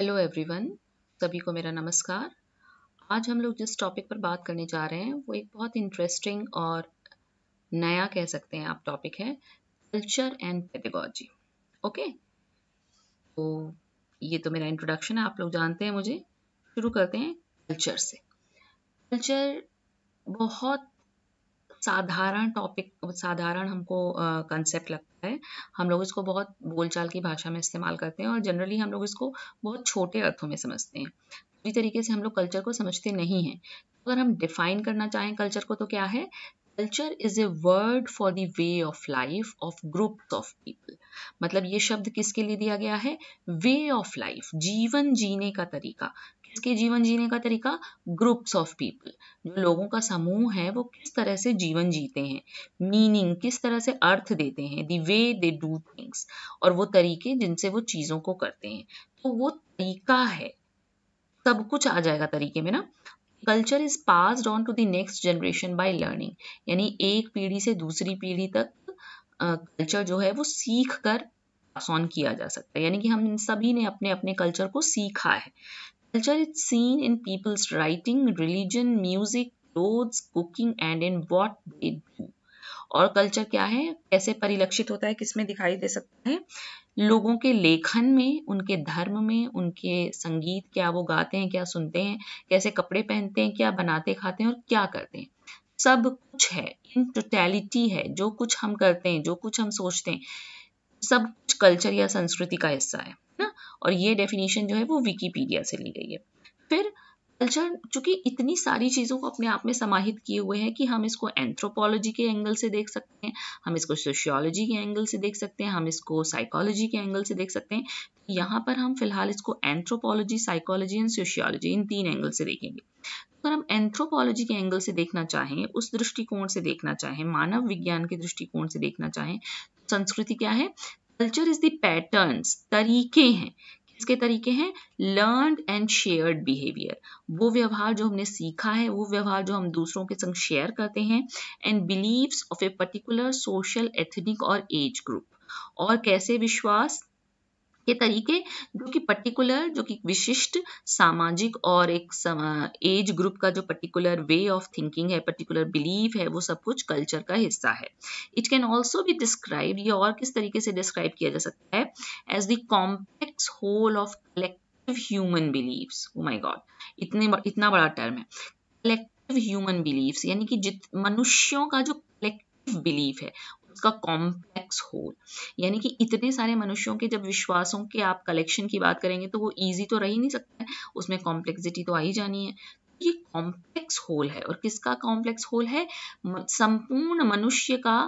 Hello everyone सभी को मेरा नमस्कार आज हम लोग जिस टॉपिक पर बात करने जा रहे हैं वो एक बहुत इंटरेस्टिंग और नया कह सकते हैं आप टॉपिक है कल्चर एंड पेडेगोजी ओके तो ये तो मेरा इंट्रोडक्शन है आप लोग जानते हैं मुझे शुरू करते हैं कल्चर से कल्चर बहुत साधारण टॉपिक साधारण हमको कंसेप्ट लगता है हम लोग इसको बहुत बोलचाल की भाषा में इस्तेमाल करते हैं और जनरली हम लोग इसको बहुत छोटे अर्थों में समझते हैं पूरी तरीके से हम लोग कल्चर को समझते नहीं हैं तो अगर हम डिफाइन करना चाहें कल्चर को तो क्या है culture is a word for the way of life of groups of people मतलब ये शब्द किसके लिए दिया गया है वे ऑफ लाइफ जीवन जीने का तरीका किसके जीवन जीने का तरीका ग्रुप्स ऑफ पीपल जो लोगों का समूह है वो किस तरह से जीवन जीते हैं मीनिंग किस तरह से अर्थ देते हैं दी वे दे डू थिंग्स और वो तरीके जिनसे वो चीज़ों को करते हैं तो वो तरीका है सब कुछ आ जाएगा तरीके में ना culture is pass on to the next generation by learning यानी एक पीढ़ी से दूसरी पीढ़ी तक कल्चर जो है वो सीख कर पास ऑन किया जा सकता है यानी कि हम सभी ने अपने अपने कल्चर को सीखा है Culture is seen in people's writing, religion, music, clothes, cooking and in what they do. और कल्चर क्या है कैसे परिलक्षित होता है किसमें दिखाई दे सकता है लोगों के लेखन में उनके धर्म में उनके संगीत क्या वो गाते हैं क्या सुनते हैं कैसे कपड़े पहनते हैं क्या बनाते खाते हैं और क्या करते हैं सब कुछ है इन टोटैलिटी है जो कुछ हम करते हैं जो कुछ हम सोचते हैं सब कुछ कल्चर या संस्कृति का हिस्सा है और ये डेफिनेशन जो है वो विकीपीडिया से ली गई है फिर कल्चर चूंकि इतनी सारी चीज़ों को अपने आप में समाहित किए हुए हैं कि हम इसको एंथ्रोपोलॉजी के एंगल से देख सकते हैं हम इसको सोशियोलॉजी के एंगल से देख सकते हैं हम इसको साइकोलॉजी के एंगल से देख सकते हैं यहाँ पर हम फिलहाल इसको एंथ्रोपोलॉजी साइकोलॉजी एंड सोशियोलॉजी इन तीन एंगल से देखेंगे अगर हम एंथ्रोपोलॉजी के एंगल से देखना चाहें उस दृष्टिकोण से देखना चाहें मानव विज्ञान के दृष्टिकोण से देखना चाहें तो संस्कृति क्या है कल्चर इज द पैटर्न्स तरीके हैं किसके तरीके हैं लर्न एंड शेयर्ड बिहेवियर वो व्यवहार जो हमने सीखा है वो व्यवहार जो हम दूसरों के संग शेयर करते हैं and beliefs of a particular social ethnic और एज ग्रुप और कैसे विश्वास ये तरीके जो कि पर्टिकुलर जो कि विशिष्ट सामाजिक और एक एज ग्रुप का जो पर्टिकुलर वे ऑफ थिंकिंग है पर्टिकुलर बिलीव है वो सब कुछ कल्चर का हिस्सा है इट कैन ऑल्सो भी डिस्क्राइब ये और किस तरीके से डिस्क्राइब किया जा सकता है as the complex whole of collective human beliefs oh my god इतने इतना बड़ा टर्म है कलेक्टिव ह्यूमन बिलीव्स यानी कि जित मनुष्यों का जो कलेक्टिव बिलीव है कॉन्सेप्ट का कॉम्प्लेक्स होल यानी कि इतने सारे मनुष्यों के जब विश्वासों के आप कलेक्शन की बात करेंगे तो वो ईजी तो रह ही नहीं सकता है उसमें कॉम्प्लेक्सिटी तो आई जानी है तो ये कॉम्प्लेक्स होल है और किसका कॉम्प्लेक्स होल है संपूर्ण मनुष्य का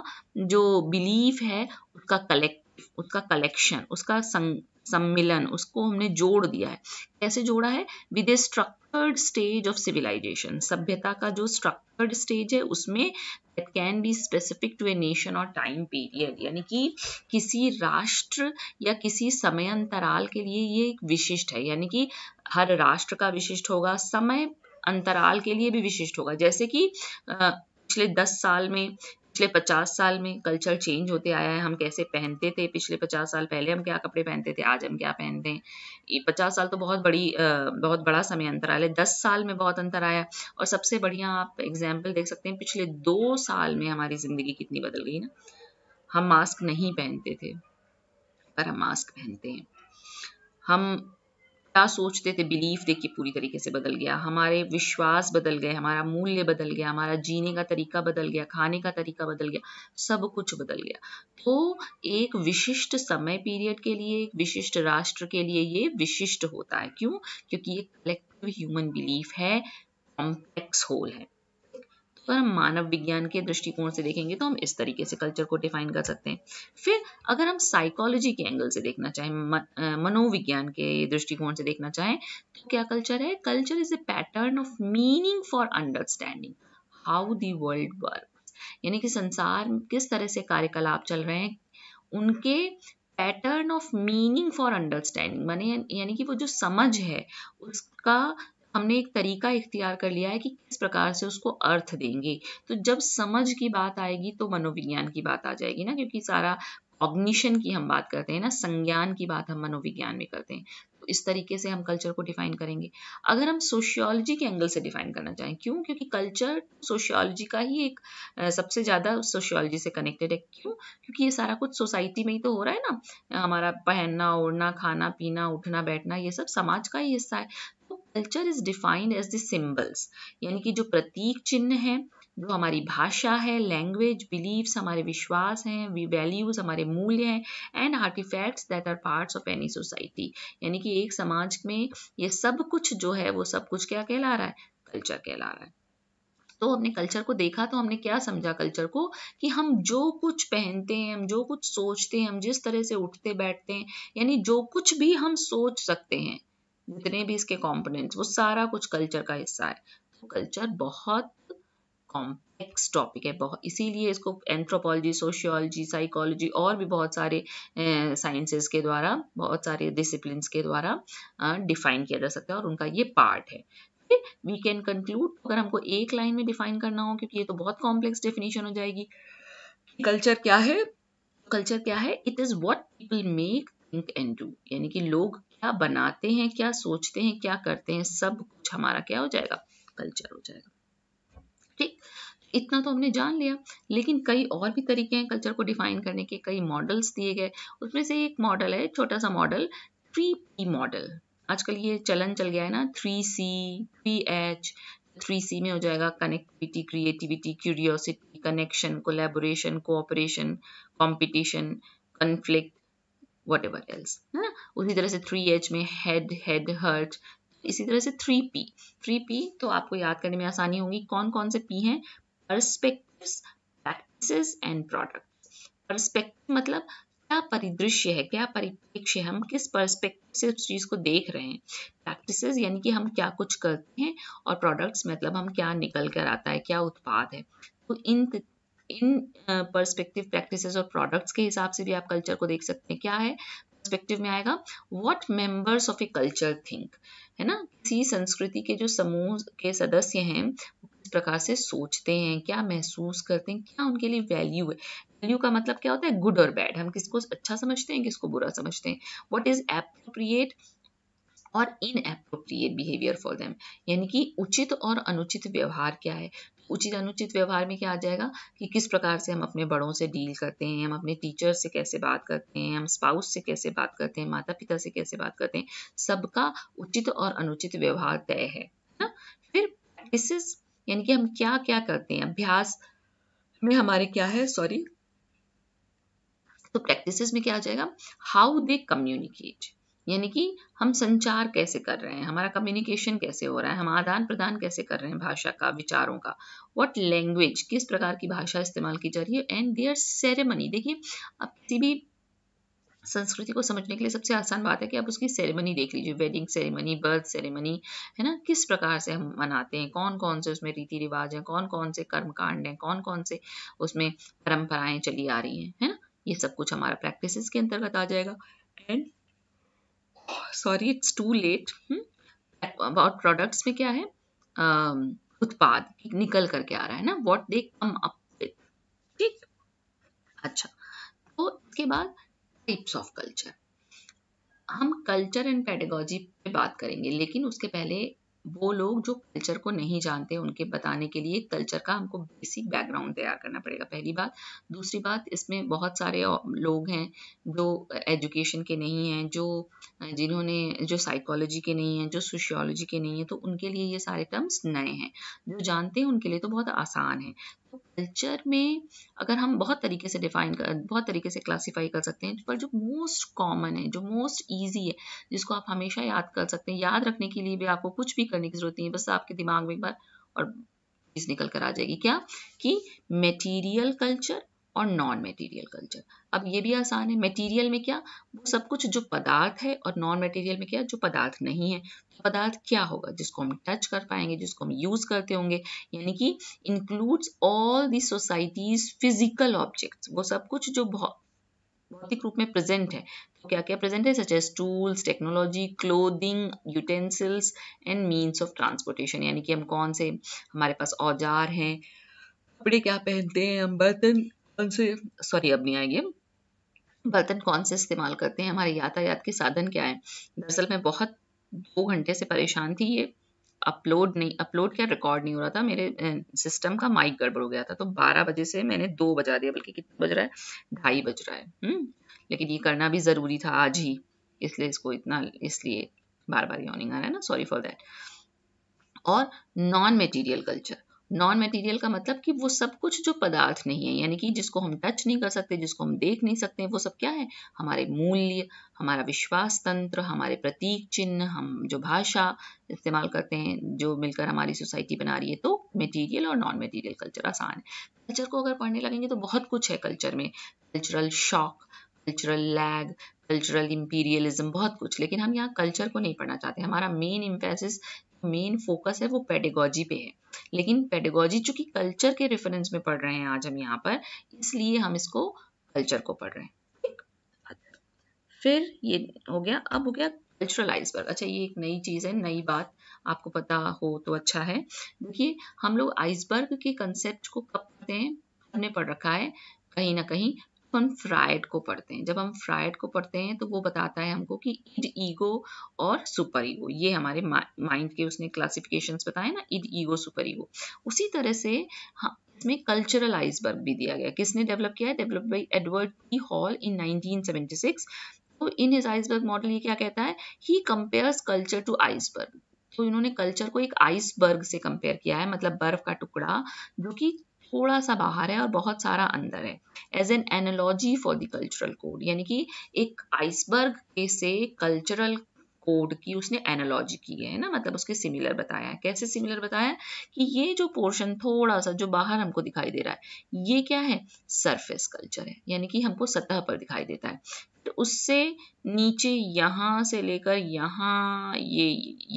जो बिलीफ है उसका कलेक्टिव उसका कलेक्शन उसका संग, सम्मिलन उसको हमने जोड़ दिया है कैसे जोड़ा है with a structured stage of civilization सभ्यता का जो स्ट्रक्चर्ड स्टेज है उसमें that can be specific to a nation or time period यानी कि किसी राष्ट्र या किसी समय अंतराल के लिए ये एक विशिष्ट है यानी कि हर राष्ट्र का विशिष्ट होगा समय अंतराल के लिए भी विशिष्ट होगा जैसे कि पिछले दस साल में पिछले पचास साल में कल्चर चेंज होते आया है हम कैसे पहनते थे पिछले पचास साल पहले हम क्या कपड़े पहनते थे आज हम क्या पहनते हैं ये पचास साल तो बहुत बड़ी बहुत बड़ा समय अंतर है दस साल में बहुत अंतर आया और सबसे बढ़िया आप एग्जाम्पल देख सकते हैं पिछले दो साल में हमारी ज़िंदगी कितनी बदल गई ना हम मास्क नहीं पहनते थे पर हम मास्क पहनते हैं हम क्या सोचते थे बिलीफ देखिए पूरी तरीके से बदल गया हमारे विश्वास बदल गए हमारा मूल्य बदल गया हमारा जीने का तरीका बदल गया खाने का तरीका बदल गया सब कुछ बदल गया तो एक विशिष्ट समय पीरियड के लिए एक विशिष्ट राष्ट्र के लिए ये विशिष्ट होता है क्यों क्योंकि ये कलेक्टिव ह्यूमन बिलीफ है कॉम्प्लेक्स होल है तो अगर हम मानव विज्ञान के दृष्टिकोण से देखेंगे तो हम इस तरीके से कल्चर को डिफाइन कर सकते हैं फिर अगर हम साइकोलॉजी के एंगल से देखना चाहें मनोविज्ञान के दृष्टिकोण से देखना चाहें तो क्या कल्चर है culture is a pattern of meaning for understanding how the world work यानी कि संसार किस तरह से कार्यकलाप चल रहे हैं उनके pattern of meaning for understanding माने यानी कि वो जो समझ है उसका हमने एक तरीका इख्तियार कर लिया है कि किस प्रकार से उसको अर्थ देंगे तो जब समझ की बात आएगी तो मनोविज्ञान की बात आ जाएगी ना क्योंकि सारा ऑग्निशन की हम बात करते हैं ना संज्ञान की बात हम मनोविज्ञान में करते हैं तो इस तरीके से हम कल्चर को डिफाइन करेंगे अगर हम सोशियोलॉजी के एंगल से डिफाइन करना चाहें क्यों क्योंकि कल्चर सोशियोलॉजी का ही एक सबसे ज़्यादा सोशियोलॉजी से कनेक्टेड है क्यों क्योंकि ये सारा कुछ सोसाइटी में ही तो हो रहा है ना हमारा पहनना ओढ़ना खाना पीना उठना बैठना ये सब समाज का ही हिस्सा है culture is defined as the symbols यानी कि जो प्रतीक चिन्ह है जो हमारी भाषा है लैंग्वेज बिलीव्स हमारे विश्वास हैं वैल्यूज हमारे मूल्य हैं and artifacts that are parts of any society यानी कि एक समाज में ये सब कुछ जो है वो सब कुछ क्या कहला रहा है कल्चर कहला रहा है तो हमने कल्चर को देखा तो हमने क्या समझा कल्चर को कि हम जो कुछ पहनते हैं हम जो कुछ सोचते हैं हम जिस तरह से उठते बैठते हैं यानी जो कुछ भी हम सोच सकते हैं जितने भी इसके कॉम्पोनेंट्स वो सारा कुछ कल्चर का हिस्सा है तो कल्चर बहुत कॉम्प्लेक्स टॉपिक है बहुत इसीलिए इसको एंथ्रोपोलॉजी सोशियोलॉजी साइकोलॉजी और भी बहुत सारे साइंसेस के द्वारा बहुत सारे डिसिप्लिन के द्वारा डिफाइन किया जा सकता है और उनका ये पार्ट है वी कैन कंक्लूड अगर हमको एक लाइन में डिफाइन करना हो क्योंकि ये तो बहुत कॉम्प्लेक्स डेफिनेशन हो जाएगी कल्चर क्या है कल्चर क्या है it is what people make think and do यानी कि लोग क्या बनाते हैं क्या सोचते हैं क्या करते हैं सब कुछ हमारा क्या हो जाएगा कल्चर हो जाएगा ठीक इतना तो हमने जान लिया लेकिन कई और भी तरीके हैं कल्चर को डिफाइन करने के कई मॉडल्स दिए गए उसमें से एक मॉडल है छोटा सा मॉडल थ्री पी मॉडल आजकल ये चलन चल गया है ना three C three H three C में हो जाएगा connectivity creativity curiosity connection collaboration cooperation competition conflict whatever else है ना उसी तरह से थ्री एच में हेड हेड हर्ट इसी तरह से थ्री पी थ्री पी तो आपको याद करने में आसानी होगी कौन कौन से पी हैं perspectives practice and product perspective मतलब क्या परिदृश्य है क्या परिप्रेक्ष्य हम किस परस्पेक्टिव से उस चीज़ को देख रहे हैं प्रैक्टिस यानी कि हम क्या कुछ करते हैं और प्रोडक्ट्स मतलब हम क्या निकल कर आता है क्या उत्पाद है तो इन इन परस्पेक्टिव प्रैक्टिसेस और प्रोडक्ट्स के हिसाब से भी आप कल्चर को देख सकते हैं क्या है पर्सपेक्टिव में आएगा what members of a culture think है ना किसी संस्कृति के जो समूह के सदस्य हैं वो किस प्रकार से सोचते हैं क्या महसूस करते हैं क्या उनके लिए वैल्यू है वैल्यू का मतलब क्या होता है गुड और बैड हम किसको अच्छा समझते हैं किसको बुरा समझते हैं वट इज एप्रोप्रिएट और inappropriate behaviour for them यानी कि उचित और अनुचित व्यवहार क्या है उचित अनुचित व्यवहार में क्या आ जाएगा कि किस प्रकार से हम अपने बड़ों से डील करते हैं हम अपने टीचर से कैसे बात करते हैं हम स्पाउस से कैसे बात करते हैं माता पिता से कैसे बात करते हैं सबका उचित और अनुचित व्यवहार तय है ना फिर प्रैक्टिस यानी कि हम क्या क्या करते हैं अभ्यास में हमारे क्या है सॉरी तो प्रैक्टिस में क्या आ जाएगा हाउ दे कम्युनिकेट यानी कि हम संचार कैसे कर रहे हैं हमारा कम्युनिकेशन कैसे हो रहा है हम आदान प्रदान कैसे कर रहे हैं भाषा का विचारों का वट लैंग्वेज किस प्रकार की भाषा इस्तेमाल की जा रही है एंड देयर सेरेमनी देखिए आप किसी भी संस्कृति को समझने के लिए सबसे आसान बात है कि आप उसकी सेरेमनी देख लीजिए वेडिंग सेरेमनी बर्थ सेरेमनी है ना किस प्रकार से हम मनाते हैं कौन कौन से उसमें रीति रिवाज हैं कौन कौन से कर्म कांड हैं कौन कौन से उसमें परंपराएं चली आ रही हैं है ना ये सब कुछ हमारा प्रैक्टिस के अंतर्गत आ जाएगा and sorry it's too late about products में क्या है uh, उत्पाद निकल करके आ रहा है ना वॉट दे कम अप ठीक अच्छा तो इसके बाद टाइप्स ऑफ कल्चर हम कल्चर एंड पेडागोजी पे बात करेंगे लेकिन उसके पहले वो लोग जो कल्चर को नहीं जानते उनके बताने के लिए कल्चर का हमको बेसिक बैकग्राउंड तैयार करना पड़ेगा पहली बात दूसरी बात इसमें बहुत सारे लोग हैं जो एजुकेशन के नहीं हैं जो जिन्होंने जो साइकोलॉजी के नहीं हैं जो सोशियोलॉजी के नहीं हैं तो उनके लिए ये सारे टर्म्स नए हैं जो जानते हैं उनके लिए तो बहुत आसान है तो कल्चर में अगर हम बहुत तरीके से डिफाइन कर बहुत तरीके से क्लासीफाई कर सकते हैं पर जो मोस्ट कॉमन है जो मोस्ट ईजी है जिसको आप हमेशा याद कर सकते हैं याद रखने के लिए भी आपको कुछ भी करने की जरूरत नहीं है बस आपके दिमाग में एक बार और चीज निकल कर आ जाएगी क्या कि मेटीरियल कल्चर और नॉन मटेरियल कल्चर अब ये भी आसान है मटेरियल में क्या वो सब कुछ जो पदार्थ है और नॉन मटेरियल में क्या जो पदार्थ नहीं है तो पदार्थ क्या होगा जिसको हम टच कर पाएंगे जिसको हम यूज करते होंगे यानी कि includes all the society's physical objects वो सब कुछ जो भौतिक रूप में प्रेजेंट है तो क्या क्या प्रेजेंट है such as tools technology clothing utensils and means of transportation यानी कि हम कौन से हमारे पास औजार हैं कपड़े क्या पहनते हैं हम बर्तन उनसे सॉरी अब नहीं आएगी बर्तन कौन से इस्तेमाल करते हैं हमारे यातायात के साधन क्या है दरअसल मैं बहुत दो घंटे से परेशान थी ये अपलोड नहीं अपलोड क्या रिकॉर्ड नहीं हो रहा था मेरे सिस्टम का माइक गड़बड़ हो गया था तो 12 बजे से मैंने दो बजा दिया बल्कि कितना बज रहा है ढाई बज रहा है हुँ? हम्म, लेकिन ये करना भी ज़रूरी था आज ही इसलिए इसको इतना इसलिए बार बार यॉनिंग आ रहा है ना सॉरी फॉर दैट और non material culture non material का मतलब कि वो सब कुछ जो पदार्थ नहीं है यानी कि जिसको हम टच नहीं कर सकते जिसको हम देख नहीं सकते वो सब क्या है हमारे मूल्य हमारा विश्वास तंत्र हमारे प्रतीक चिन्ह हम जो भाषा इस्तेमाल करते हैं जो मिलकर हमारी सोसाइटी बना रही है तो मटेरियल और नॉन मटेरियल कल्चर आसान है कल्चर को अगर पढ़ने लगेंगे तो बहुत कुछ है कल्चर में cultural shock cultural lag cultural imperialism बहुत कुछ लेकिन हम यहाँ कल्चर को नहीं पढ़ना चाहते हमारा मेन इम्फेसिस मेन फोकस है वो पेडेगोजी पे है लेकिन पेडेगोजी चूंकि कल्चर के रेफरेंस में पढ़ रहे हैं आज हम यहाँ पर इसलिए हम इसको कल्चर को पढ़ रहे हैं फिर ये हो गया अब हो गया कल्चरल आइसबर्ग अच्छा ये एक नई चीज़ है नई बात आपको पता हो तो अच्छा है देखिए हम लोग आइसबर्ग के कंसेप्ट को कब पढ़ते हैं हमने पढ़ रखा है कहीं ना कहीं तो हम फ्राइड को पढ़ते हैं जब हम फ्राइड को पढ़ते हैं तो वो बताता है हमको कि इड ईगो और सुपर ईगो ये हमारे माइंड के उसने क्लासिफिकेशन बताए ना इड ईगो सुपर ईगो उसी तरह से इसमें कल्चरल आइसबर्ग भी दिया गया किसने डेवलप किया है develop by Edward T Hall in 1976 तो इन हिज आइसबर्ग मॉडल ये क्या कहता है he compares culture to iceberg तो इन्होंने कल्चर को एक आइसबर्ग से कंपेयर किया है मतलब बर्फ का टुकड़ा जो कि थोड़ा सा बाहर है और बहुत सारा अंदर है as an analogy for the cultural code यानी कि एक आइसबर्ग से कल्चरल कोड की उसने एनालॉजी की है ना मतलब उसके सिमिलर बताया है कैसे सिमिलर बताया कि ये जो पोर्शन थोड़ा सा जो बाहर हमको दिखाई दे रहा है ये क्या है सरफेस कल्चर है यानी कि हमको सतह पर दिखाई देता है तो उससे नीचे यहाँ से लेकर यहाँ ये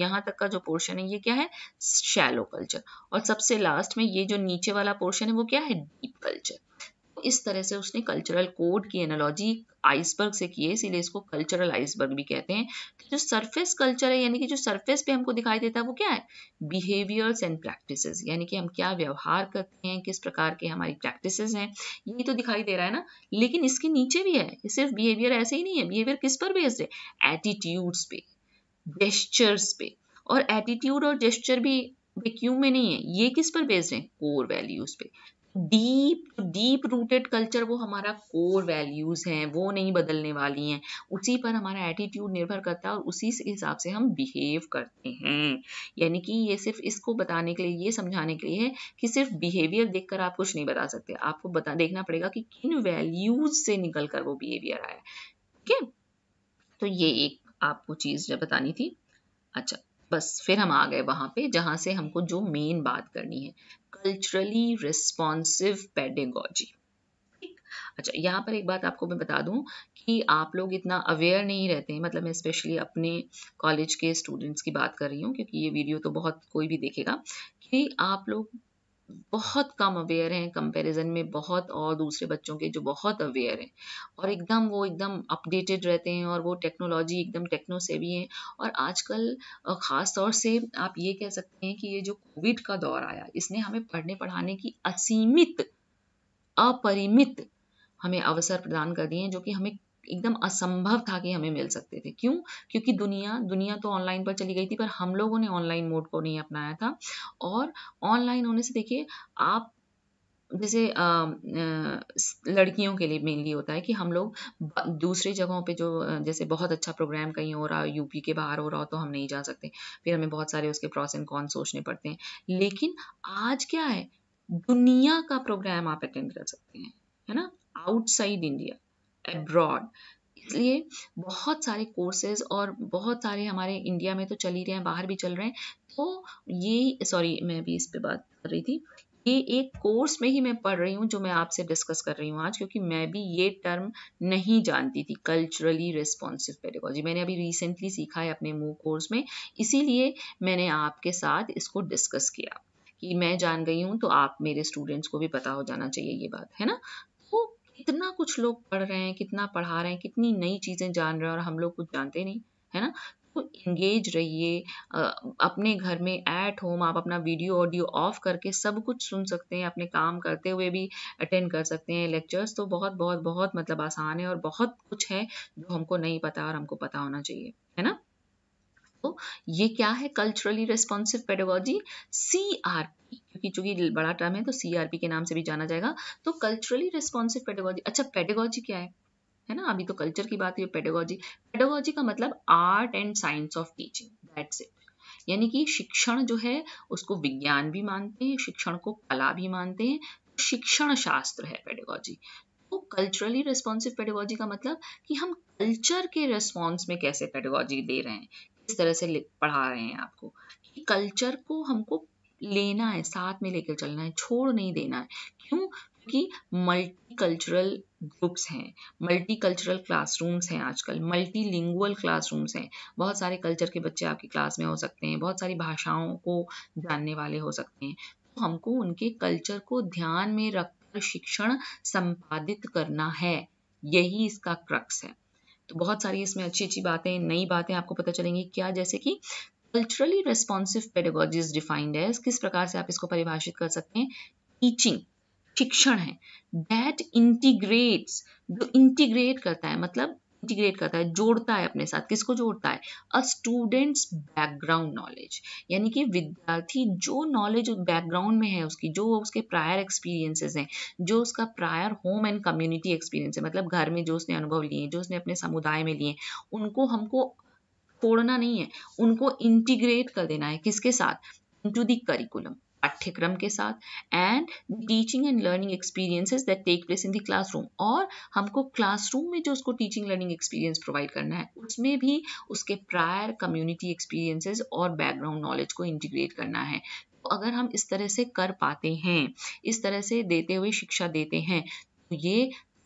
यहाँ तक का जो पोर्शन है ये क्या है शैलो कल्चर और सबसे लास्ट में ये जो नीचे वाला पोर्शन है वो क्या है डीप कल्चर तो इस तरह से उसने कल्चरल कोड की एनालॉजी आइसबर्ग से किए इसीलिए इसको कल्चरल आइसबर्ग भी कहते हैं तो जो सरफेस कल्चर है यानी कि जो सरफेस पे हमको दिखाई देता है वो क्या है बिहेवियर्स एंड प्रैक्टिसेस यानी कि हम क्या व्यवहार करते हैं किस प्रकार के हमारी प्रैक्टिसेस हैं ये तो दिखाई दे रहा है ना लेकिन इसके नीचे भी है ये सिर्फ बिहेवियर ऐसे ही नहीं है बिहेवियर किस पर बेस्ड है एटीट्यूड्स पे जेस्चर्स पे और एटीट्यूड और जेस्चर भी वैक्यूम में नहीं है ये किस पर बेस्ड है कोर वैल्यूज पे डीप डीप रूटेड कल्चर वो हमारा कोर वैल्यूज हैं वो नहीं बदलने वाली हैं उसी पर हमारा एटीट्यूड निर्भर करता है और उसी हिसाब से हम बिहेव करते हैं यानी कि ये सिर्फ इसको बताने के लिए ये समझाने के लिए है कि सिर्फ बिहेवियर देखकर आप कुछ नहीं बता सकते आपको बता देखना पड़ेगा कि किन वैल्यूज से निकल कर वो बिहेवियर आया ठीक है तो ये एक आपको चीज़ बतानी थी अच्छा बस फिर हम आ गए वहां पे जहां से हमको जो मेन बात करनी है कल्चरली रिस्पॉन्सिव पेडेगोजी अच्छा यहाँ पर एक बात आपको मैं बता दूं कि आप लोग इतना अवेयर नहीं रहते हैं मतलब मैं स्पेशली अपने कॉलेज के स्टूडेंट्स की बात कर रही हूँ क्योंकि ये वीडियो तो बहुत कोई भी देखेगा कि आप लोग बहुत कम अवेयर हैं कंपैरिजन में बहुत और दूसरे बच्चों के जो बहुत अवेयर हैं और एकदम वो एकदम अपडेटेड रहते हैं और वो टेक्नोलॉजी एकदम टेक्नो से भी हैं और आजकल ख़ास तौर से आप ये कह सकते हैं कि ये जो कोविड का दौर आया इसने हमें पढ़ने पढ़ाने की असीमित अपरिमित हमें अवसर प्रदान कर दिए हैं जो कि हमें एकदम असंभव था कि हमें मिल सकते थे क्यों क्योंकि दुनिया दुनिया तो ऑनलाइन पर चली गई थी पर हम लोगों ने ऑनलाइन मोड को नहीं अपनाया था और ऑनलाइन होने से देखिए आप जैसे लड़कियों के लिए मेनली होता है कि हम लोग दूसरी जगहों पे जो जैसे बहुत अच्छा प्रोग्राम कहीं हो रहा हो यूपी के बाहर हो रहा हो तो हम नहीं जा सकते फिर हमें बहुत सारे उसके प्रॉस एंड कॉन सोचने पड़ते हैं लेकिन आज क्या है दुनिया का प्रोग्राम आप अटेंड कर सकते हैं है ना आउटसाइड इंडिया एब्रॉड इसलिए बहुत सारे कोर्सेज और बहुत सारे हमारे इंडिया में तो चल ही रहे हैं बाहर भी चल रहे हैं तो ये सॉरी मैं भी इस पर बात कर रही थी ये एक कोर्स में ही मैं पढ़ रही हूँ जो मैं आपसे डिस्कस कर रही हूँ आज क्योंकि मैं भी ये टर्म नहीं जानती थी कल्चरली रिस्पॉन्सिव पेडागोजी मैंने अभी रिसेंटली सीखा है अपने मूव कोर्स में इसीलिए मैंने आपके साथ इसको डिस्कस किया कि मैं जान गई हूँ तो आप मेरे स्टूडेंट्स को भी पता हो जाना चाहिए ये बात है ना कितना कुछ लोग पढ़ रहे हैं कितना पढ़ा रहे हैं कितनी नई चीज़ें जान रहे हैं और हम लोग कुछ जानते नहीं है ना तो इंगेज रहिए अपने घर में एट होम आप अपना वीडियो ऑडियो ऑफ करके सब कुछ सुन सकते हैं अपने काम करते हुए भी अटेंड कर सकते हैं लेक्चर्स तो बहुत बहुत बहुत मतलब आसान है और बहुत कुछ है जो हमको नहीं पता और हमको पता होना चाहिए है ना को तो ये क्या है culturally responsive pedology C R P क्योंकि चूंकि बड़ा टर्म है तो सी आर पी के नाम से भी जाना जाएगा तो कल्चरली रेस्पॉन्सिव पेडोलॉजी अच्छा पेडोलॉजी क्या है है ना अभी तो कल्चर की बात हुई पेडोलॉजी पेडोलॉजी का मतलब art and science of teaching that's it यानी कि शिक्षण जो है उसको विज्ञान भी मानते हैं शिक्षण को कला भी मानते हैं शिक्षण शास्त्र है पेडोलॉजी तो कल्चरली रेस्पॉन्सिव पेडोलॉजी का मतलब कि हम कल्चर के रेस्पॉन्स में कैसे पेडोलॉजी दे रहे हैं इस तरह से पढ़ा रहे हैं आपको कल्चर को हमको लेना है साथ में लेकर चलना है छोड़ नहीं देना है क्यों क्योंकि मल्टी कल्चरल ग्रुप्स हैं मल्टी कल्चरल क्लासरूम्स हैं आजकल मल्टी क्लासरूम्स हैं बहुत सारे कल्चर के बच्चे आपकी क्लास में हो सकते हैं बहुत सारी भाषाओं को जानने वाले हो सकते हैं तो हमको उनके कल्चर को ध्यान में रखकर शिक्षण संपादित करना है यही इसका क्रक्स है तो बहुत सारी इसमें अच्छी अच्छी बातें नई बातें आपको पता चलेंगी क्या जैसे कि कल्चरली रेस्पॉन्सिव पेडोगोजीज डिफाइंड है किस प्रकार से आप इसको परिभाषित कर सकते हैं टीचिंग शिक्षण है दैट इंटीग्रेट्स जो इंटीग्रेट करता है मतलब इंटीग्रेट करता है जोड़ता है अपने साथ किसको जोड़ता है अ स्टूडेंट्स बैकग्राउंड नॉलेज यानी कि विद्यार्थी जो नॉलेज बैकग्राउंड में है उसकी जो उसके प्रायर एक्सपीरियंसेस हैं जो उसका prior home and community experience है मतलब घर में जो उसने अनुभव लिए जो उसने अपने समुदाय में लिए उनको हमको तोड़ना नहीं है उनको इंटीग्रेट कर देना है किसके साथ इंटू दी करिकुलम पाठ्यक्रम के साथ and teaching and learning experiences that take place in the classroom और हमको क्लासरूम में जो उसको टीचिंग लर्निंग एक्सपीरियंस प्रोवाइड करना है उसमें भी उसके प्रायर कम्युनिटी एक्सपीरियंसेस और बैकग्राउंड नॉलेज को इंटीग्रेट करना है तो अगर हम इस तरह से कर पाते हैं इस तरह से देते हुए शिक्षा देते हैं तो ये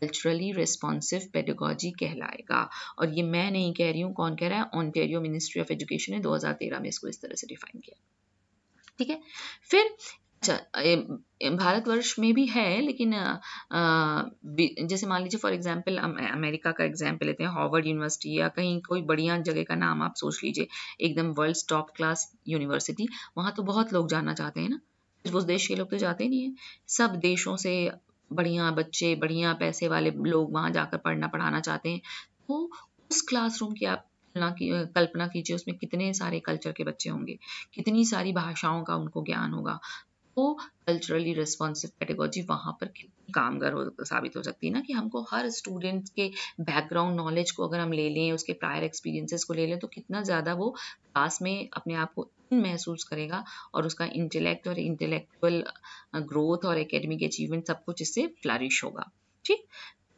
कल्चरली रिस्पॉन्सिव पेडोगॉजी कहलाएगा और ये मैं नहीं कह रही हूँ कौन कह रहा है ऑनटेरियो मिनिस्ट्री ऑफ एजुकेशन ने 2013 में इसको इस तरह से डिफाइन किया ठीक है फिर अच्छा, भारतवर्ष में भी है लेकिन जैसे मान लीजिए फॉर एग्जांपल अमेरिका का एग्जांपल लेते हैं हॉवर्ड यूनिवर्सिटी या कहीं कोई बढ़िया जगह का नाम आप सोच लीजिए एकदम वर्ल्ड टॉप क्लास यूनिवर्सिटी वहाँ तो बहुत लोग जाना चाहते हैं ना उस देश के लोग तो जाते नहीं है सब देशों से बढ़िया बच्चे बढ़िया पैसे वाले लोग वहाँ जाकर पढ़ना पढ़ाना चाहते हैं तो उस क्लासरूम की आप कल्पना की कल्पना कीजिए उसमें कितने सारे कल्चर के बच्चे होंगे कितनी सारी भाषाओं का उनको ज्ञान होगा तो कल्चरली रिस्पॉन्सिव पेडागोजी वहाँ पर कामगर हो साबित हो सकती है ना कि हमको हर स्टूडेंट के बैकग्राउंड नॉलेज को अगर हम ले लें उसके प्रायर एक्सपीरियंसेस को ले लें तो कितना ज़्यादा वो क्लास में अपने आप को महसूस करेगा और उसका इंटेलेक्ट और इंटेलेक्चुअल ग्रोथ और एकेडमिक अचीवमेंट सब कुछ इससे फ्लरिश होगा ठीक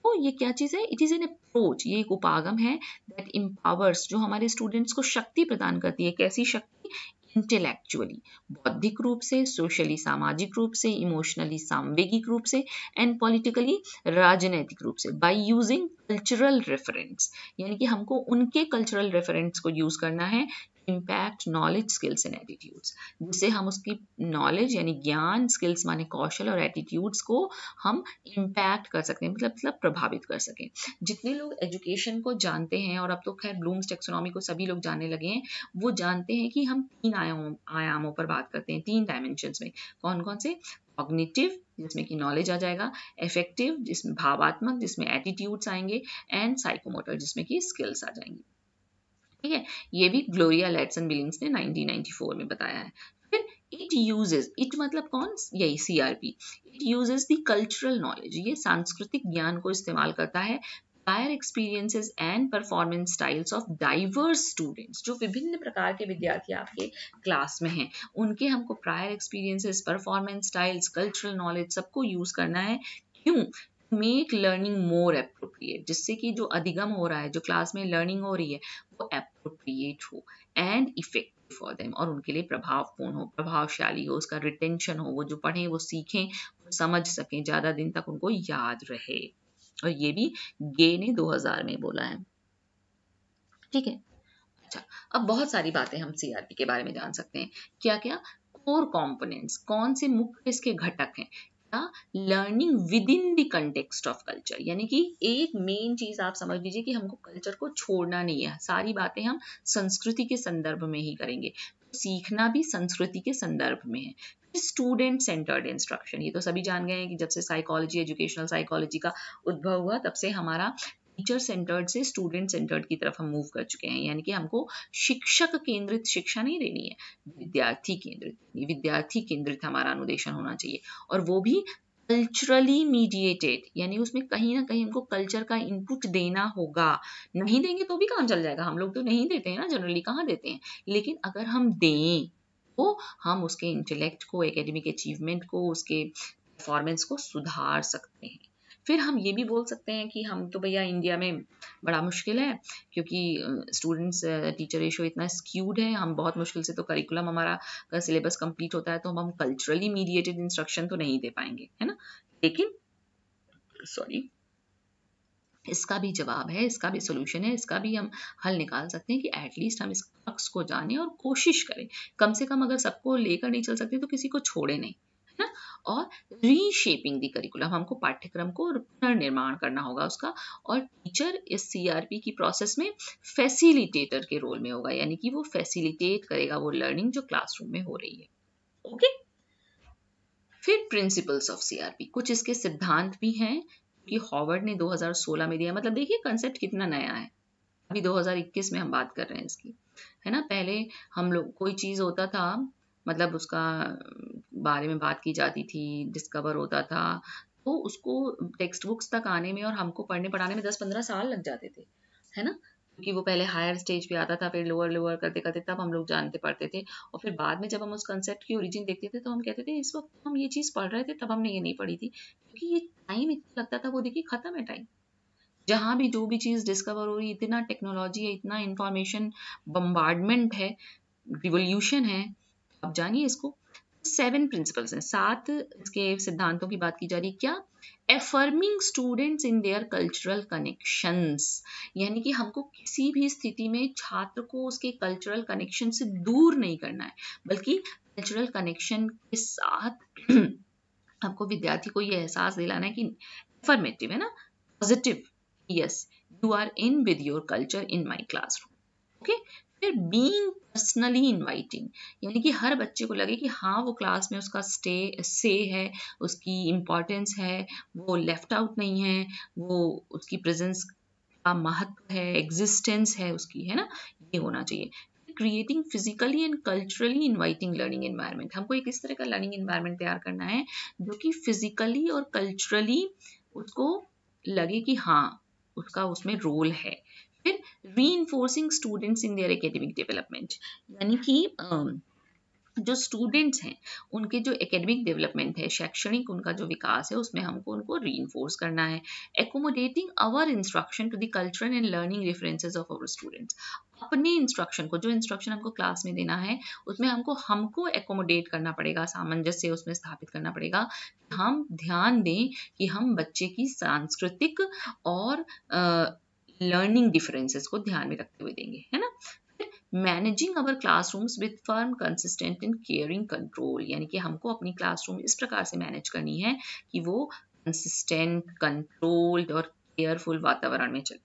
तो ये क्या चीज़ है इट इज़ एन अप्रोच ये एक उपागम है दैट इम्पावर्स जो हमारे स्टूडेंट्स को शक्ति प्रदान करती है कैसी शक्ति इंटेलेक्चुअली बौद्धिक रूप से सोशली सामाजिक रूप से इमोशनली सांवेगिक रूप से एंड पॉलिटिकली राजनैतिक रूप से बाय यूजिंग कल्चरल रेफरेंस यानी कि हमको उनके कल्चरल रेफरेंस को यूज करना है impact knowledge skills and attitudes जिससे हम उसकी नॉलेज यानी ज्ञान स्किल्स माने कौशल और एटीट्यूड्स को हम इम्पैक्ट कर सकते हैं मतलब मतलब प्रभावित कर सकें जितने लोग एजुकेशन को जानते हैं और अब तो खैर ब्लूम्स टेक्सोनॉमी को सभी लोग जानने लगे हैं वो जानते हैं कि हम तीन आयाम आयामों पर बात करते हैं तीन डायमेंशन में कौन कौन से कॉग्निटिव जिसमें कि नॉलेज आ जाएगा इफेक्टिव जिसमें भावात्मक जिसमें एटीट्यूड्स आएंगे एंड साइकोमोटर जिसमें कि स्किल्स आ जाएंगी ठीक है ये भी ग्लोरिया लेट्सन बिलिंग्स ने 1994 में बताया है फिर इट यूजेज इट मतलब कौन यही C R P it uses the cultural knowledge ये सांस्कृतिक ज्ञान को इस्तेमाल करता है prior experiences and performance styles of diverse students जो विभिन्न प्रकार के विद्यार्थी आपके क्लास में हैं उनके हमको prior experiences performance styles cultural knowledge सबको यूज़ करना है क्यों मेक लर्निंग मोर अप्रोप्रिएट जिससे कि जो अधिगम हो रहा है जो क्लास में लर्निंग हो रही है वो अप्रोप्रिएट हो एंड इफेक्टिव फॉर देम और उनके लिए प्रभावपूर्ण हो प्रभावशाली हो उसका रिटेंशन हो वो जो पढ़ें वो सीखें वो समझ सकें ज़्यादा दिन तक उनको याद रहे और ये भी गे ने 2000 में बोला है ठीक है अच्छा अब बहुत सारी बातें हम सीआरपी के बारे में जान सकते हैं क्या क्या कोर कंपोनेंट्स कौन से मुख्य इसके घटक हैं learning with in the context of culture यानी कि एक मेन चीज आप समझ लीजिए कि हमको कल्चर को छोड़ना नहीं है सारी बातें हम संस्कृति के संदर्भ में ही करेंगे सीखना भी संस्कृति के संदर्भ में है स्टूडेंट सेंटर्ड इंस्ट्रक्शन ये तो सभी जान गए हैं कि जब से साइकोलॉजी एजुकेशनल साइकोलॉजी का उद्भव हुआ तब से हमारा टीचर सेंटर्ड से स्टूडेंट सेंटर्ड की तरफ हम मूव कर चुके हैं यानी कि हमको शिक्षक केंद्रित शिक्षा नहीं देनी है विद्यार्थी केंद्रित विद्यार्थी केंद्रित हमारा अनुदेशन होना चाहिए और वो भी कल्चरली मीडिएटेड यानी उसमें कहीं ना कहीं हमको कल्चर का इनपुट देना होगा नहीं देंगे तो भी काम चल जाएगा हम लोग तो नहीं देते हैं ना जनरली कहाँ देते हैं लेकिन अगर हम दें तो हम उसके इंटेलेक्ट को एकेडमिक अचीवमेंट को उसके परफॉर्मेंस को सुधार सकते हैं फिर हम ये भी बोल सकते हैं कि हम तो भैया इंडिया में बड़ा मुश्किल है क्योंकि स्टूडेंट्स टीचर रेशो इतना स्क्यूड है हम बहुत मुश्किल से तो करिकुलम हमारा का सिलेबस कंप्लीट होता है तो हम हम कल्चरली मीडिएटेड इंस्ट्रक्शन तो नहीं दे पाएंगे है ना लेकिन सॉरी इसका भी जवाब है इसका भी सोल्यूशन है इसका भी हम हल निकाल सकते हैं कि एटलीस्ट हम इस पक्ष को जाने और कोशिश करें कम से कम अगर सबको लेकर नहीं चल सकते तो किसी को छोड़े नहीं है ना और रीशेपिंग दी करिकुलम हमको पाठ्यक्रम को पुनर्निर्माण करना होगा उसका और टीचर इस सीआरपी की प्रोसेस में फैसिलिटेटर के रोल में होगा यानी कि वो फैसिलिटेट करेगा वो लर्निंग जो क्लासरूम में हो रही है ओके फिर प्रिंसिपल्स ऑफ सीआरपी कुछ इसके सिद्धांत भी हैं कि हॉवर्ड ने 2016 में दिया मतलब देखिए कंसेप्ट कितना नया है अभी 2021 में हम बात कर रहे हैं इसकी है ना पहले हम लोग कोई चीज़ होता था मतलब उसका बारे में बात की जाती थी डिस्कवर होता था तो उसको टेक्स्ट बुक्स तक आने में और हमको पढ़ने पढ़ाने में दस पंद्रह साल लग जाते थे है ना क्योंकि वो पहले हायर स्टेज पे आता था फिर लोअर लोअर करते करते तब हम लोग जानते पढ़ते थे और फिर बाद में जब हम उस कंसेप्ट की ओरिजिन देखते थे तो हम कहते थे इस वक्त हम ये चीज़ पढ़ रहे थे तब हमने ये नहीं पढ़ी थी क्योंकि ये टाइम इतना लगता था वो देखिए ख़त्म है टाइम जहाँ भी जो भी चीज़ डिस्कवर हो रही इतना टेक्नोलॉजी है इतना इन्फॉर्मेशन बम्बार्डमेंट है रिवोल्यूशन है अब जानिए इसको सेवन प्रिंसिपल्स हैं सात इसके सिद्धांतों की बात की जा रही है क्या affirming students in their cultural connections यानी कि हमको किसी भी स्थिति में छात्र को उसके कल्चरल कनेक्शन से दूर नहीं करना है बल्कि कल्चरल कनेक्शन के साथ हमको विद्यार्थी को ये एहसास दिलाना है कि एफर्मेटिव है ना positive yes you are in with your culture in my classroom फिर बीइंग पर्सनली इनवाइटिंग यानी कि हर बच्चे को लगे कि हाँ वो क्लास में उसका स्टे से है उसकी इम्पोर्टेंस है वो लेफ्ट आउट नहीं है वो उसकी प्रेजेंस का महत्व है एग्जिस्टेंस है उसकी है ना ये होना चाहिए creating physically and culturally inviting learning environment हमको एक इस तरह का लर्निंग एनवायरनमेंट तैयार करना है जो कि फिजिकली और कल्चरली उसको लगे कि हाँ उसका उसमें रोल है फिर reinforcing students in their academic development यानी कि जो स्टूडेंट्स हैं उनके जो एकेडमिक डेवलपमेंट है शैक्षणिक उनका जो विकास है उसमें हमको उनको री करना है accommodating our instruction to the cultural and learning references of our students अपने इंस्ट्रक्शन को जो इंस्ट्रक्शन हमको क्लास में देना है उसमें हमको हमको एकोमोडेट करना पड़ेगा सामंजस्य उसमें स्थापित करना पड़ेगा हम ध्यान दें कि हम बच्चे की सांस्कृतिक और आ, लर्निंग डिफरेंसेस को ध्यान में रखते हुए देंगे है ना फिर managing our classrooms with firm consistent and caring control यानी कि हमको अपनी क्लासरूम इस प्रकार से मैनेज करनी है कि वो कंसिस्टेंट कंट्रोल्ड और केयरफुल वातावरण में चले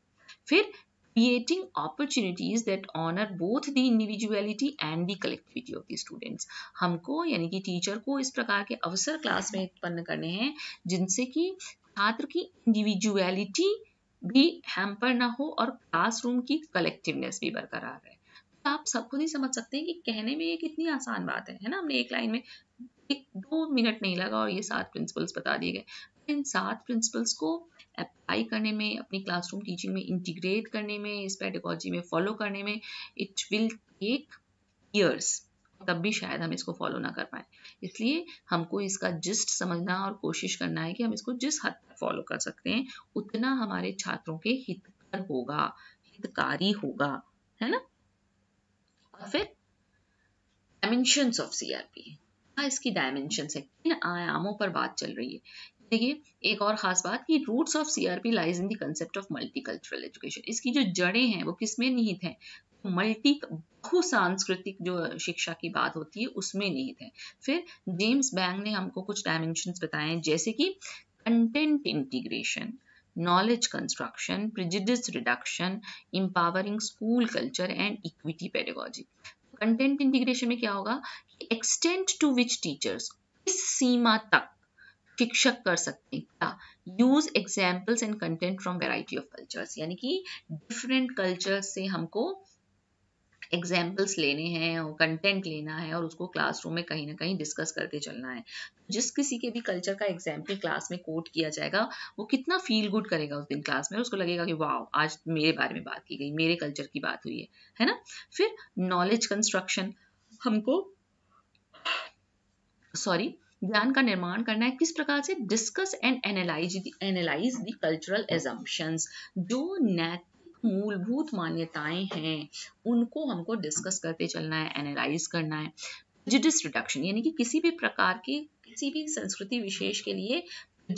फिर creating opportunities that honour both the individuality and the collectivity of the students हमको यानी कि टीचर को इस प्रकार के अवसर क्लास में उत्पन्न करने हैं जिनसे कि छात्र की इंडिविजुअलिटी भी हैम्पर ना हो और क्लासरूम की कलेक्टिवनेस भी बरकरार रहे तो आप सब खुद ही समझ सकते हैं कि कहने में ये कितनी आसान बात है है ना हमने एक लाइन में एक दो मिनट नहीं लगा और ये सात प्रिंसिपल्स बता दिए गए इन सात प्रिंसिपल्स को अप्लाई करने में अपनी क्लासरूम टीचिंग में इंटीग्रेट करने में इस पेडागोजी में फॉलो करने में इट विल टेक ईयर्स तब भी शायद हम इसको फॉलो ना कर पाए इसलिए हमको इसका जिस्ट समझना और कोशिश करना है कि हम इसको जिस हद तक फॉलो कर सकते हैं उतना हमारे छात्रों के हित हितकर होगा हितकारी होगा है ना और फिर डायमेंशन ऑफ सीआरपी इसकी डायमेंशन है किन आयामों पर बात चल रही है देखिए एक और खास बात कि roots of CRP lies in the concept of multicultural education इसकी जो जड़ें हैं वो किसमें निहित हैं मल्टी बहु सांस्कृतिक जो शिक्षा की बात होती है उसमें निहित है फिर जेम्स बैंग ने हमको कुछ डायमेंशन बताए हैं जैसे कि content integration knowledge construction prejudice reduction empowering school culture and equity pedagogy content integration में क्या होगा एक्सटेंट टू विच टीचर्स किस सीमा तक शिक्षक कर सकते हैं क्या use examples and content from variety of cultures यानी कि डिफरेंट कल्चर से हमको एग्जाम्पल्स लेने हैं और कंटेंट लेना है और उसको क्लासरूम में कहीं ना कहीं डिस्कस करके चलना है जिस किसी के भी कल्चर का एग्जाम्पल क्लास में कोट किया जाएगा वो कितना फील गुड करेगा उस दिन क्लास में उसको लगेगा कि वाह आज मेरे बारे में बात की गई मेरे कल्चर की बात हुई है है ना फिर नॉलेज कंस्ट्रक्शन हमको सॉरी ज्ञान का निर्माण करना है किस प्रकार से discuss and analyse analyse the cultural assumptions जो मूलभूत मान्यताएं हैं उनको हमको डिस्कस करते चलना है एनालाइज करना है जिडिस रिडक्शन यानी कि किसी भी प्रकार की किसी भी संस्कृति विशेष के लिए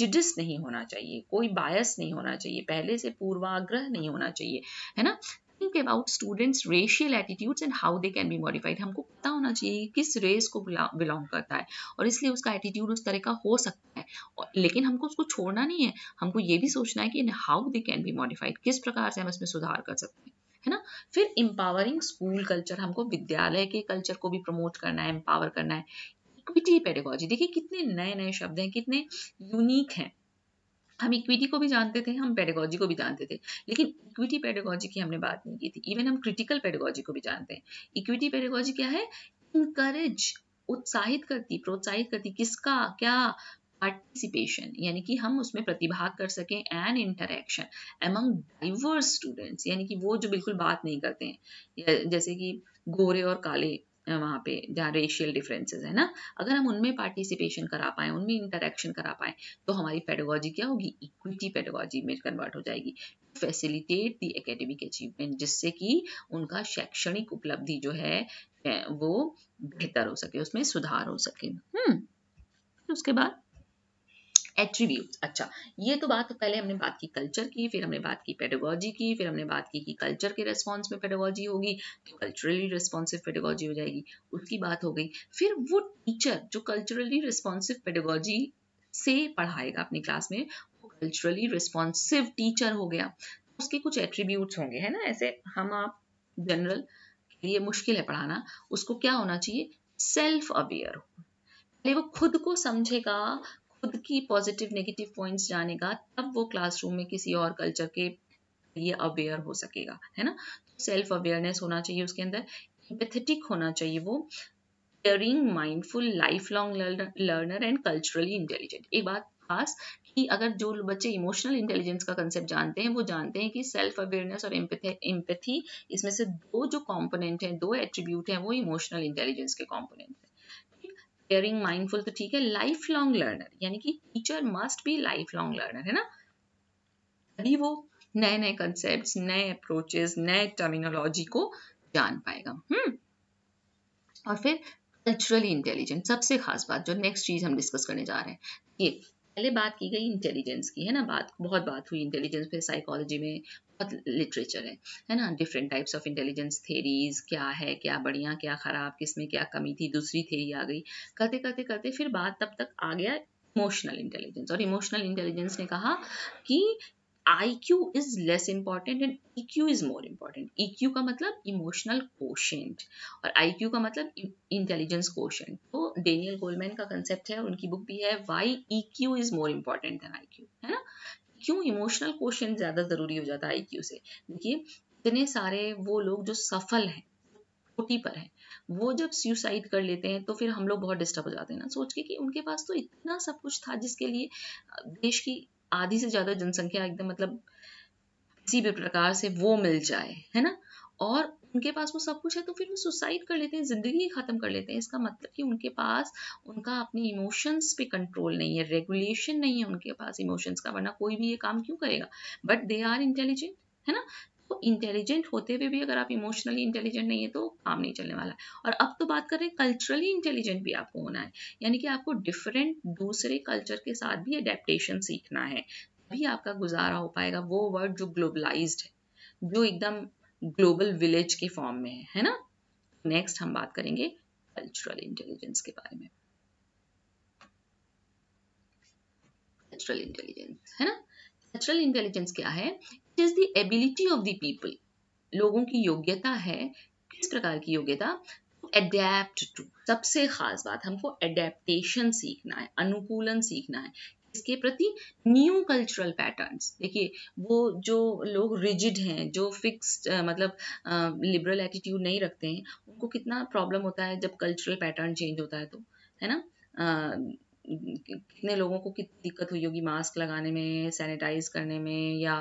जिडिस नहीं होना चाहिए कोई बायस नहीं होना चाहिए पहले से पूर्वाग्रह नहीं होना चाहिए है ना think about students racial attitudes and how they can be modified हमको पता होना चाहिए किस रेस को बिलोंग करता है और इसलिए उसका एटीट्यूड उस तरह का हो सकता है और, लेकिन हमको उसको छोड़ना नहीं है हमको ये भी सोचना है कि how they can be modified किस प्रकार से हम इसमें सुधार कर सकते हैं है ना फिर एम्पावरिंग स्कूल कल्चर हमको विद्यालय के कल्चर को भी प्रमोट करना है एम्पावर करना है इक्विटी पेडेगोजी देखिए कितने नए नए शब्द हैं कितने यूनिक हैं हम इक्विटी को भी जानते थे हम पेडागोजी को भी जानते थे लेकिन इक्विटी पेडागोजी की हमने बात नहीं की थी इवन हम क्रिटिकल पेडागोजी को भी जानते हैं इक्विटी पेडागोजी क्या है इनकरेज उत्साहित करती प्रोत्साहित करती किसका क्या पार्टिसिपेशन यानी कि हम उसमें प्रतिभाग कर सकें and interaction among diverse students यानी कि वो जो बिल्कुल बात नहीं करते हैं जैसे कि गोरे और काले वहाँ पे जहाँ रेशियल डिफरेंसेस है ना अगर हम उनमें पार्टिसिपेशन करा पाएँ उनमें इंटरेक्शन करा पाएँ तो हमारी पेडोलॉजी क्या होगी इक्विटी पेडोलॉजी में कन्वर्ट हो जाएगी फैसिलिटेट दी एकेडमिक अचीवमेंट जिससे कि उनका शैक्षणिक उपलब्धि जो है वो बेहतर हो सके उसमें सुधार हो सके हम्म उसके बाद एट्रीब्यूट अच्छा ये तो बात तो पहले हमने बात की कल्चर की फिर हमने बात की पेडोगॉजी की फिर हमने बात की कि कल्चर के रेस्पॉन्स में पेडोगॉजी होगी तो कल्चरली रिस्पॉन्सिव पेडोगॉजी हो जाएगी उसकी बात हो गई फिर वो टीचर जो कल्चरली रिस्पॉन्सिव पेडोगॉजी से पढ़ाएगा अपनी क्लास में वो कल्चरली रिस्पॉन्सिव टीचर हो गया तो उसके कुछ एट्रीब्यूट्स होंगे है ना ऐसे हम आप जनरल ये मुश्किल है पढ़ाना उसको क्या होना चाहिए सेल्फ अवेयर पहले वो खुद को समझेगा खुद की पॉजिटिव नेगेटिव पॉइंट्स जानेगा तब वो क्लासरूम में किसी और कल्चर के लिए अवेयर हो सकेगा है ना तो सेल्फ अवेयरनेस होना चाहिए उसके अंदर एम्पेथेटिक होना चाहिए वो caring mindful life long learner and culturally intelligent एक बात खास कि अगर जो बच्चे इमोशनल इंटेलिजेंस का कंसेप्ट जानते हैं वो जानते हैं कि सेल्फ अवेयरनेस और एम्पथी इसमें से दो जो कॉम्पोनेंट हैं दो एट्रीब्यूट हैं वो इमोशनल इंटेलिजेंस के कॉम्पोनेंट हैं केयरिंग माइंडफुल तो ठीक है लाइफ लॉन्ग लर्नर यानी कि teacher must be life long learner है ना तभी वो नए नए कंसेप्ट नए अप्रोचेस नए टर्मिनोलॉजी को जान पाएगा हम्म और फिर कल्चरली इंटेलिजेंट सबसे खास बात जो नेक्स्ट चीज हम डिस्कस करने जा रहे हैं ये पहले बात की गई इंटेलिजेंस की है ना बात बहुत बात हुई इंटेलिजेंस पे साइकोलॉजी में बहुत लिटरेचर है है ना different types of intelligence theories क्या है क्या बढ़िया क्या ख़राब किस में क्या कमी थी दूसरी थेरी आ गई करते करते करते फिर बात तब तक आ गया इमोशनल इंटेलिजेंस और इमोशनल इंटेलिजेंस ने कहा कि IQ is less important and EQ is more important. EQ का मतलब emotional quotient और IQ का मतलब intelligence quotient. तो Daniel Goleman का concept है उनकी book भी है why EQ is more important than IQ है ना क्यों emotional quotient ज़्यादा ज़रूरी हो जाता है IQ से देखिए इतने सारे वो लोग जो सफल हैं छोटी पर हैं वो जब सुसाइड कर लेते हैं तो फिर हम लोग बहुत डिस्टर्ब हो जाते हैं ना सोच के कि उनके पास तो इतना सब कुछ था जिसके लिए देश की आधी से ज़्यादा जनसंख्या एकदम मतलब किसी भी प्रकार से वो मिल जाए है ना और उनके पास वो सब कुछ है तो फिर वो सुसाइड कर लेते हैं ज़िंदगी ही ख़त्म कर लेते हैं इसका मतलब कि उनके पास उनका अपने इमोशंस पे कंट्रोल नहीं है रेगुलेशन नहीं है उनके पास इमोशंस का वरना कोई भी ये काम क्यों करेगा बट दे आर इंटेलिजेंट है ना तो इंटेलिजेंट होते हुए भी अगर आप इमोशनली इंटेलिजेंट नहीं है तो काम नहीं चलने वाला और अब तो बात कर रहे हैं कल्चरली इंटेलिजेंट भी आपको होना है यानी कि आपको डिफरेंट दूसरे कल्चर के साथ भी अडेप्टेशन सीखना है तभी आपका गुजारा हो पाएगा वो वर्ड जो ग्लोबलाइज है जो एकदम ग्लोबल विलेज के फॉर्म में है है ना नेक्स्ट हम बात करेंगे कल्चरल इंटेलिजेंस के बारे में कल्चरल इंटेलिजेंस है ना कल्चरल इंटेलिजेंस क्या है it is the ability of the people लोगों की योग्यता है किस प्रकार की योग्यता अडेप्ट टू सबसे खास बात हमको अडेप्टेशन सीखना है अनुकूलन सीखना है इसके प्रति न्यू कल्चरल पैटर्न्स देखिए वो जो लोग रिजिड हैं जो फिक्स्ड मतलब लिबरल एटीट्यूड नहीं रखते हैं उनको कितना प्रॉब्लम होता है जब कल्चरल पैटर्न चेंज होता है तो है ना uh, कितने लोगों को कितनी दिक्कत हुई होगी मास्क लगाने में सैनिटाइज करने में या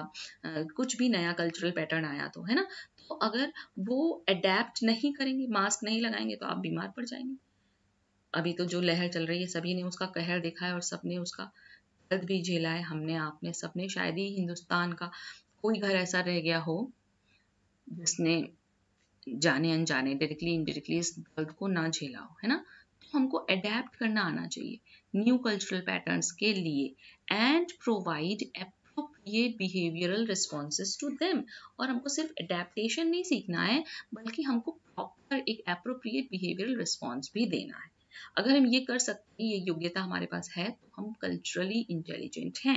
कुछ भी नया कल्चरल पैटर्न आया तो है ना तो अगर वो अडेप्ट नहीं करेंगे मास्क नहीं लगाएंगे तो आप बीमार पड़ जाएंगे अभी तो जो लहर चल रही है सभी ने उसका कहर देखा है और सबने उसका दर्द भी झेला है हमने आपने सबने शायद ही हिंदुस्तान का कोई घर ऐसा रह गया हो जिसने जाने अनजाने डायरेक्टली इनडायरेक्टली इस दर्द को ना झेला हो है ना तो हमको अडेप्ट करना आना चाहिए न्यू कल्चरल पैटर्न्स के लिए and provide appropriate behavioural responses to them और हमको सिर्फ अडेप्टेशन नहीं सीखना है बल्कि हमको प्रॉपर एक अप्रोप्रिएट बिहेवियरल रिस्पॉन्स भी देना है अगर हम ये कर सकते हैं ये योग्यता हमारे पास है तो हम कल्चरली इंटेलिजेंट हैं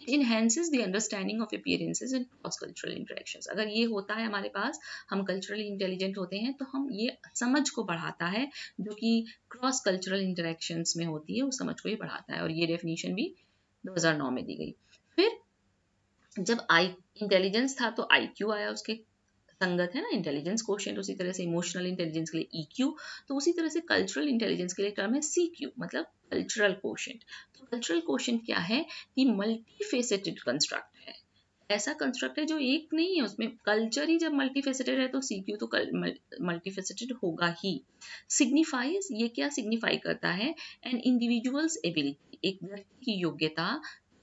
it enhances the understanding of appearances in cross cultural interaction अगर ये होता है हमारे पास हम कल्चरली इंटेलिजेंट होते हैं तो हम ये समझ को बढ़ाता है जो कि क्रॉस कल्चरल इंटरेक्शन में होती है उस समझ को ये बढ़ाता है और ये डेफिनेशन भी 2009 में दी गई फिर जब आई इंटेलिजेंस था तो आई आया उसके संगत है ना इंटेलिजेंस क्वेश्चन उसी तरह से इमोशनल इंटेलिजेंस के लिए ई e तो उसी तरह से कल्चरल इंटेलिजेंस के लिए टर्म है सी मतलब कल्चरल क्वेश्चन तो कल्चरल क्वेश्चन क्या है कि मल्टीफेसेटेड कंस्ट्रक्ट ऐसा कंस्ट्रक्ट है जो एक नहीं है उसमें कल्चर ही जब मल्टीफेसेटेड है तो सी क्यू तो मल्टीफेसेटेड होगा ही सिग्निफाइज ये क्या सिग्निफाई करता है एन इंडिविजुअल्स एबिलिटी एक व्यक्ति की योग्यता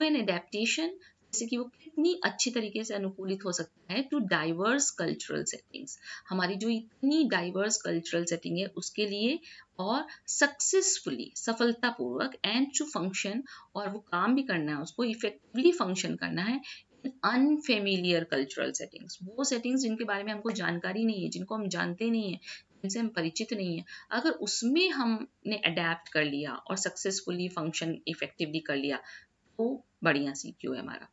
एन एडेप्टेशन जैसे कि वो कितनी अच्छी तरीके से अनुकूलित हो सकता है टू डाइवर्स कल्चरल सेटिंग्स हमारी जो इतनी डाइवर्स कल्चरल सेटिंग है उसके लिए और सक्सेसफुली सफलतापूर्वक एंड टू फंक्शन और वो काम भी करना है उसको इफेक्टिवली फंक्शन करना है अनफेमिलियर कल्चरल सेटिंग्स वो सेटिंग्स जिनके बारे में हमको जानकारी नहीं है जिनको हम जानते नहीं है जिनसे हम परिचित नहीं है अगर उसमें हमने अडेप्ट कर लिया और सक्सेसफुली फंक्शन इफेक्टिवली कर लिया तो बढ़िया सी क्यू है हमारा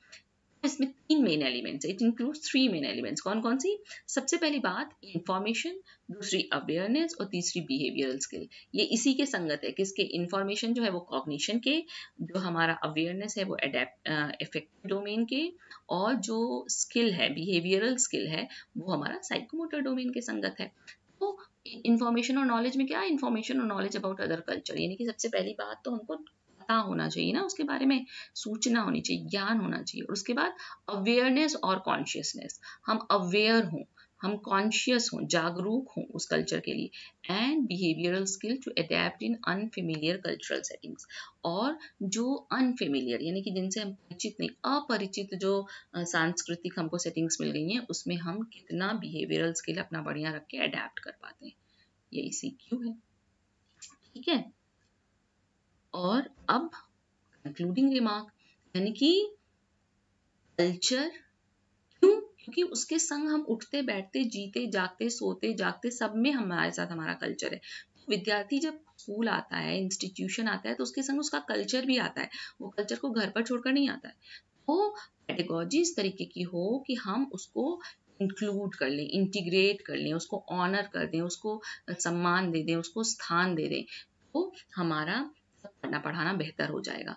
इसमें तीन main elements it include three main elements कौन कौन सी सबसे पहली बात इंफॉर्मेशन दूसरी अवेयरनेस और तीसरी बिहेवियरल स्किल ये इसी के संगत है किसके इंफॉर्मेशन जो है वो कॉग्निशन के जो हमारा अवेयरनेस है वो इफेक्टिव डोमेन के और जो स्किल है बिहेवियरल स्किल है वो हमारा साइकोमोटर डोमेन के संगत है तो इन्फॉर्मेशन और नॉलेज में क्या इन्फॉर्मेशन और नॉलेज अबाउट अदर कल्चर यानी कि सबसे पहली बात तो हमको पता होना चाहिए ना उसके बारे में सूचना होनी चाहिए ज्ञान होना चाहिए और उसके बाद अवेयरनेस और कॉन्शियसनेस हम अवेयर हों हम कॉन्शियस हों जागरूक हों उस कल्चर के लिए and behavioural skill to adept in unfamiliar cultural settings और जो अनफेमिलियर यानी कि जिनसे हम परिचित नहीं अपरिचित जो सांस्कृतिक हमको सेटिंग्स मिल गई हैं उसमें हम कितना बिहेवियरल स्किल अपना बढ़िया रख के अडेप्ट कर पाते हैं यही सी क्यू है ठीक है और अब कंक्लूडिंग रिमार्क यानी कि कल्चर क्यों क्योंकि उसके संग हम उठते बैठते जीते जागते सोते जागते सब में हमारे साथ हमारा कल्चर है तो विद्यार्थी जब स्कूल आता है इंस्टीट्यूशन आता है तो उसके संग उसका कल्चर भी आता है वो कल्चर को घर पर छोड़कर नहीं आता है तो पेडेगोजी इस तरीके की हो कि हम उसको इंक्लूड कर लें इंटीग्रेट कर लें उसको ऑनर कर दें उसको सम्मान दे दें उसको स्थान दे दें तो हमारा पढ़ना पढ़ाना बेहतर हो जाएगा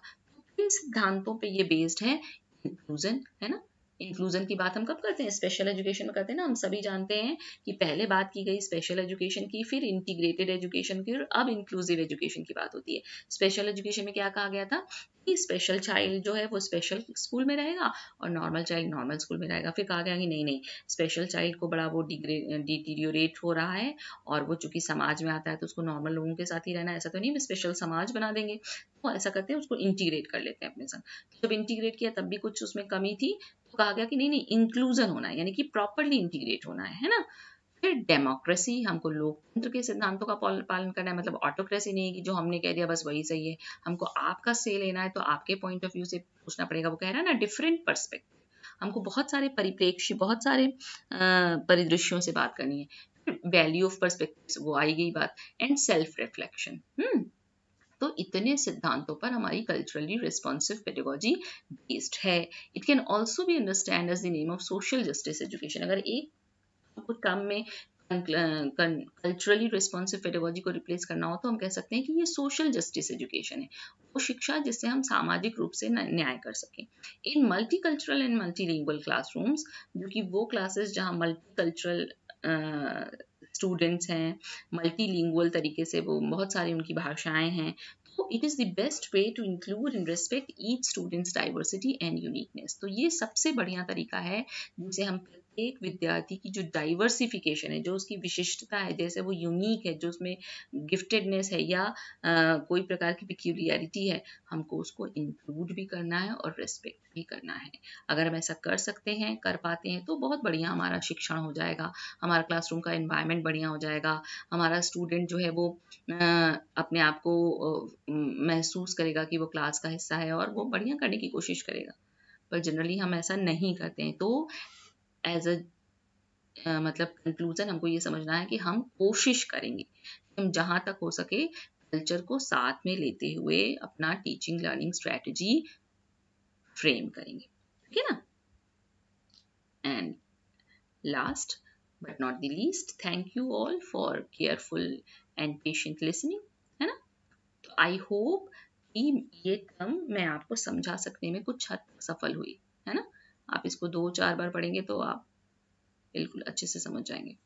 तो सिद्धांतों पे ये बेस्ड है इंक्लूजन है ना इंक्लूजन की बात हम कब करते हैं स्पेशल एजुकेशन में करते हैं ना हम सभी जानते हैं कि पहले बात की गई स्पेशल एजुकेशन की फिर इंटीग्रेटेड एजुकेशन की और अब इंक्लूसिव एजुकेशन की बात होती है स्पेशल एजुकेशन में क्या कहा गया था कि स्पेशल चाइल्ड जो है वो स्पेशल स्कूल में रहेगा और नॉर्मल चाइल्ड नॉर्मल स्कूल में रहेगा फिर कहा गया कि नहीं नहीं स्पेशल चाइल्ड को बड़ा वो डिटीरियोरेट हो रहा है और वो चूंकि समाज में आता है तो उसको नॉर्मल लोगों के साथ ही रहना ऐसा तो नहीं स्पेशल समाज बना देंगे उसको ऐसा करते हैं उसको इंटीग्रेट कर लेते हैं अपने संग तो जब इंटीग्रेट किया तब भी कुछ उसमें कमी थी तो कहा गया कि नहीं नहीं इंक्लूजन होना है यानी कि प्रॉपरली इंटीग्रेट होना है है ना फिर डेमोक्रेसी हमको लोकतंत्र के सिद्धांतों का पालन करना है मतलब ऑटोक्रेसी नहीं है कि जो हमने कह दिया बस वही सही है हमको आपका से लेना है तो आपके पॉइंट ऑफ व्यू से पूछना पड़ेगा वो कह रहा है ना डिफरेंट परस्पेक्टिव हमको बहुत सारे परिप्रेक्ष्य बहुत सारे परिदृश्यों से बात करनी है वैल्यू ऑफ परस्पेक्टिव वो आई गई बात एंड सेल्फ रिफ्लेक्शन तो इतने सिद्धांतों पर हमारी कल्चरली रिस्पॉन्सिव पेडोलॉजी बेस्ड है इट कैन ऑल्सो भी understand as the name of social justice education अगर एक काम में कल्चरली रिस्पॉन्सिव पेडोलॉजी को रिप्लेस करना हो तो हम कह सकते हैं कि ये सोशल जस्टिस एजुकेशन है वो शिक्षा जिससे हम सामाजिक रूप से न्याय कर सकें in multi cultural and multi lingual classrooms जो कि वो क्लासेस जहाँ मल्टी कल्चरल स्टूडेंट्स हैं मल्टीलिंगुअल तरीके से वो बहुत सारी उनकी भाषाएं हैं तो it is the best way to include and respect each students diversity and uniqueness तो ये सबसे बढ़िया तरीका है जिसे हम एक विद्यार्थी की जो डाइवर्सिफिकेशन है जो उसकी विशिष्टता है जैसे वो यूनिक है जो उसमें गिफ्टेडनेस है या आ, कोई प्रकार की पिक्यूलियरिटी है हमको उसको इंक्लूड भी करना है और रेस्पेक्ट भी करना है अगर हम ऐसा कर सकते हैं कर पाते हैं तो बहुत बढ़िया हमारा शिक्षण हो जाएगा हमारा क्लासरूम का इन्वायरमेंट बढ़िया हो जाएगा हमारा स्टूडेंट जो है वो आ, अपने आप को महसूस करेगा कि वो क्लास का हिस्सा है और वो बढ़िया करने की कोशिश करेगा पर जनरली हम ऐसा नहीं करते हैं तो एज अ मतलब कंक्लूजन हमको ये समझना है कि हम कोशिश करेंगे हम जहाँ तक हो सके कल्चर को साथ में लेते हुए अपना टीचिंग लर्निंग स्ट्रेटजी फ्रेम करेंगे ठीक है ना and last but not the least thank you all for careful and patient listening है ना तो आई होप कि ये कम मैं आपको समझा सकने में कुछ हद तक सफल हुई है ना आप इसको दो चार बार पढ़ेंगे तो आप बिल्कुल अच्छे से समझ जाएंगे